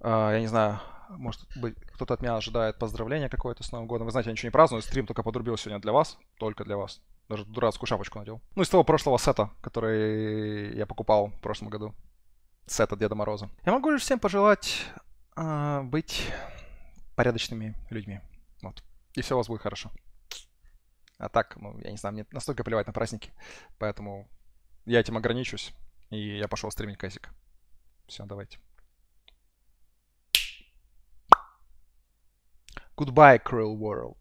А, я не знаю, может быть, кто-то от меня ожидает поздравления какое-то с Новым годом. Вы знаете, я ничего не праздную, стрим только подрубил сегодня для вас, только для вас. Даже дурацкую шапочку надел. Ну, из того прошлого сета, который я покупал в прошлом году. Сета Деда Мороза. Я могу лишь всем пожелать э, быть порядочными людьми. Вот. И все у вас будет хорошо. А так, ну, я не знаю, мне настолько плевать на праздники. Поэтому я этим ограничусь. И я пошел стримить Казик. Все, давайте. Goodbye, cruel world.